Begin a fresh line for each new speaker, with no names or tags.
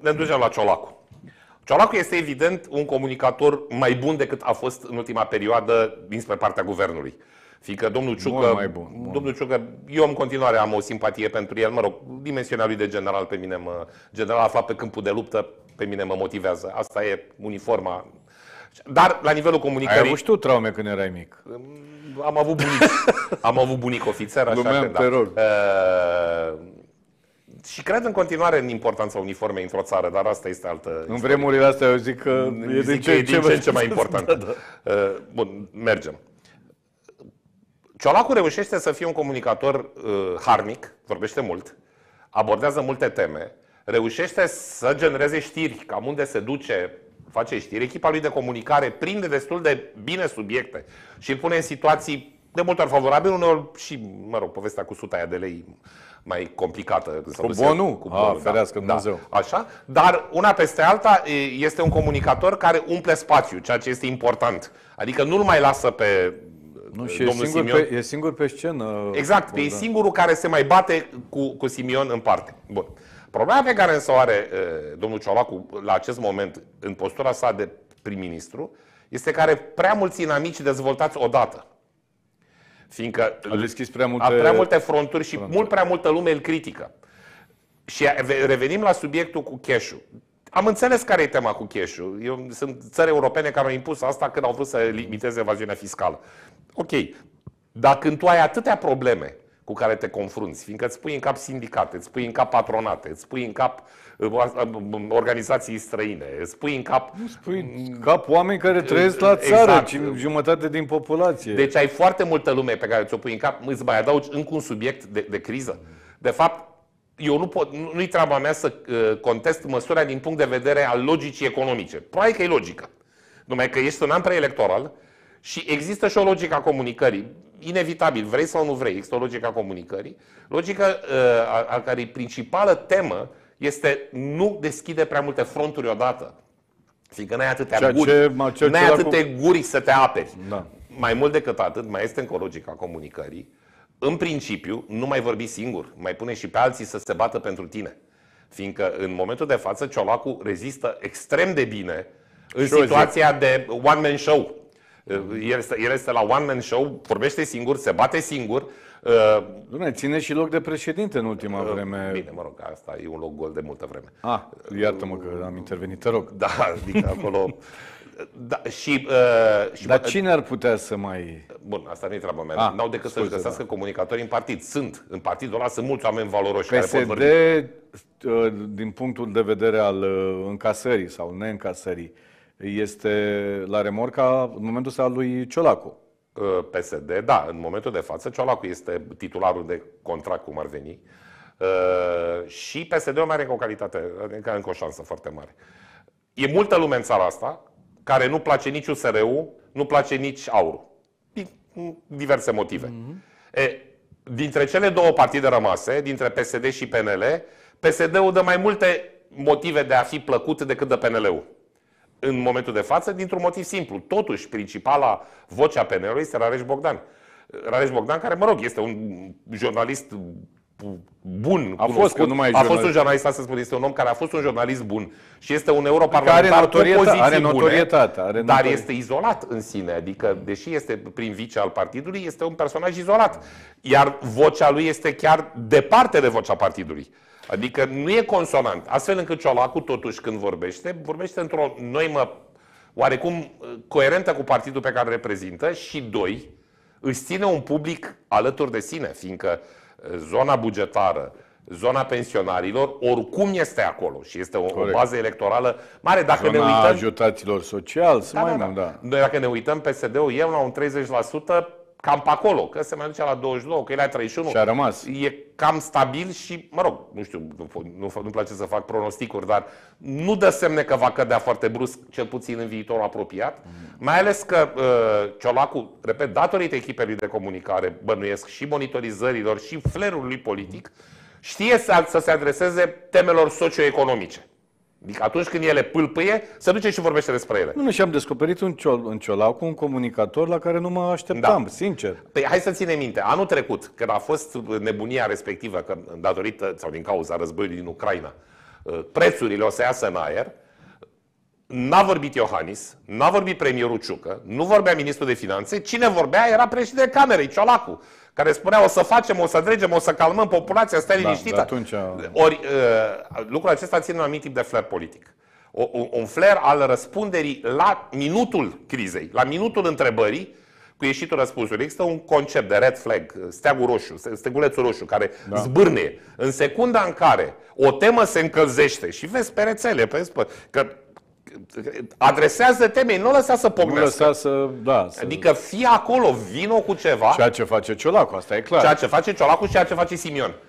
ne ducem la Ciolacu. Ciolacu este evident un comunicator mai bun decât a fost în ultima perioadă dinspre partea guvernului. Fiindcă domnul Ciucă, bun, mai bun, bun. domnul Ciucă, eu în continuare am o simpatie pentru el, mă rog, dimensiunea lui de general pe mine mă, general aflat pe câmpul de luptă, pe mine mă motivează. Asta e uniforma. Dar la nivelul comunicării... Ai avut și tu traume când erai mic. Am avut bunic. am avut bunic ofițer, așa Lumeam că da. Te rog. Uh, și cred în continuare în importanța uniformei într-o țară, dar asta este altă În istorie. vremurile astea eu zic că e zic din ce, că e ce, ce, ce mai important. Da, da. Uh, bun, mergem. Ciolacu reușește să fie un comunicator uh, harnic, vorbește mult, abordează multe teme, reușește să genereze știri, cam unde se duce, face știri. Echipa lui de comunicare prinde destul de bine subiecte și îl pune în situații de multe ori favorabile, uneori și, mă rog, povestea cu suta aia de lei mai complicată. Cu bonul? Cu ah, bonul, A, da. ferească da, Dumnezeu. Da, așa? Dar una peste alta este un comunicator care umple spațiu, ceea ce este important. Adică nu-l mai lasă pe nu, eh, și domnul e singur, Simion. Pe, e singur pe scenă. Exact, Bogdan. e da. singurul care se mai bate cu, cu Simion în parte. Bun. Problema pe care însă o are eh, domnul Ciolacu la acest moment, în postura sa de prim-ministru, este că are prea mulți inamici dezvoltați odată. Fiindcă a deschis prea multe, a prea multe fronturi și fronturi. mult prea multă lume îl critică. Și revenim la subiectul cu cash -ul. Am înțeles care e tema cu cash -ul. Eu, sunt țări europene care au impus asta când au vrut să limiteze evaziunea fiscală. Ok, dar când tu ai atâtea probleme cu care te confrunți, fiindcă îți pui în cap sindicate, îți pui în cap patronate, îți pui în cap uh, uh, um, um, organizații străine, îți pui în cap... Îți pui mm, în cap oameni care uh, trăiesc la țară, exact. jumătate din populație. Deci ai foarte multă lume pe care ți-o pui în cap, îți mai adaugi încă un subiect de, de criză. De fapt, eu nu pot, nu-i treaba mea să contest măsura din punct de vedere al logicii economice. Probabil că e logică. Numai că ești un an preelectoral și există și o logică a comunicării inevitabil, vrei sau nu vrei, există o logică a comunicării, logica uh, a, a cărei principală temă este nu deschide prea multe fronturi odată. Fiindcă n-ai atâtea, ceea guri, ce, ceea n-ai atâtea cu... guri să te aperi. Da. Mai mult decât atât, mai este încă logica comunicării. În principiu, nu mai vorbi singur, mai pune și pe alții să se bată pentru tine. Fiindcă în momentul de față, Ciolacu rezistă extrem de bine în situația de one-man show. El este, el este la one-man show, vorbește singur, se bate singur. Dumnezeu, uh, ține și loc de președinte în ultima uh, vreme. Bine, mă rog, asta e un loc gol de multă vreme. Ah, iartă-mă că am intervenit, te rog. Da, adică acolo... Da, și, uh, și Dar cine ar putea să mai... Bun, asta nu e treaba mea. Ah, N-au decât să-și găsească da. comunicatori în partid. Sunt. În partidul ăla sunt mulți oameni valoroși PSD, care pot vorbi. Uh, din punctul de vedere al uh, încasării sau neîncasării, uh, este la remorca în momentul ăsta lui Ciolacu. Ă, PSD, da, în momentul de față Ciolacu este titularul de contract, cum ar veni. Ă, și PSD-ul mai are încă o calitate, adică încă o șansă foarte mare. E multă lume în țara asta care nu place nici USR-ul, nu place nici aurul. Din diverse motive. Mm-hmm. E, dintre cele două partide rămase, dintre PSD și PNL, PSD-ul dă mai multe motive de a fi plăcut decât de PNL-ul în momentul de față dintr-un motiv simplu. Totuși, principala voce a PNL-ului este Rareș Bogdan. Rareș Bogdan, care, mă rog, este un jurnalist bun. A cunoscut. fost, că nu mai a fost un jurnalist, să spun, este un om care a fost un jurnalist bun și este un europarlamentar adică are notorieta, cu poziții are notorietate, bune, are notorietate. dar este izolat în sine, adică, deși este prin vice al partidului, este un personaj izolat. Iar vocea lui este chiar departe de vocea partidului. Adică nu e consonant. Astfel încât Ciolacu, totuși, când vorbește, vorbește într-o noimă oarecum uh, coerentă cu partidul pe care reprezintă și, doi, își ține un public alături de sine, fiindcă uh, zona bugetară, zona pensionarilor, oricum este acolo și este o, o bază electorală mare. Dacă zona ne uităm, ajutaților sociali, da, mai da, mult, da. da. Noi dacă ne uităm, PSD-ul e la un 30%, cam pe acolo, că se mai duce la 22, că e la 31. Și a rămas. E cam stabil și, mă rog, nu știu, nu, nu, nu place să fac pronosticuri, dar nu dă semne că va cădea foarte brusc, cel puțin în viitorul apropiat. Mm. Mai ales că uh, Ciolacu, repet, datorită echipelui de comunicare, bănuiesc și monitorizărilor și flerului politic, știe să, să se adreseze temelor socioeconomice. Adică atunci când ele pâlpâie, se duce și vorbește despre ele. Nu, nu și am descoperit un ciol, un ciolau cu un comunicator la care nu mă așteptam, da. sincer. Păi hai să ținem minte, anul trecut, când a fost nebunia respectivă, că datorită sau din cauza războiului din Ucraina, eh, prețurile o să iasă în aer, N-a vorbit Iohannis, n-a vorbit premierul Ciucă, nu vorbea ministrul de finanțe, cine vorbea era președintele Camerei, Ciolacu, care spunea o să facem, o să dregem, o să calmăm populația, stai da, liniștită. Da, atunci... Uh, Ori uh, lucrul acesta ține un anumit tip de flair politic. O, un, un flair al răspunderii la minutul crizei, la minutul întrebării, cu ieșitul răspunsului. Există un concept de red flag, steagul roșu, stegulețul roșu, care da. zbârne. În secunda în care o temă se încălzește și vezi pe rețele, vezi pe, că adresează temei, nu lăsa să pognească. Nu lăsa să, da, să... Adică fie acolo, vino cu ceva. Ceea ce face Ciolacu, asta e clar. Ceea ce face Ciolacu și ceea ce face Simion.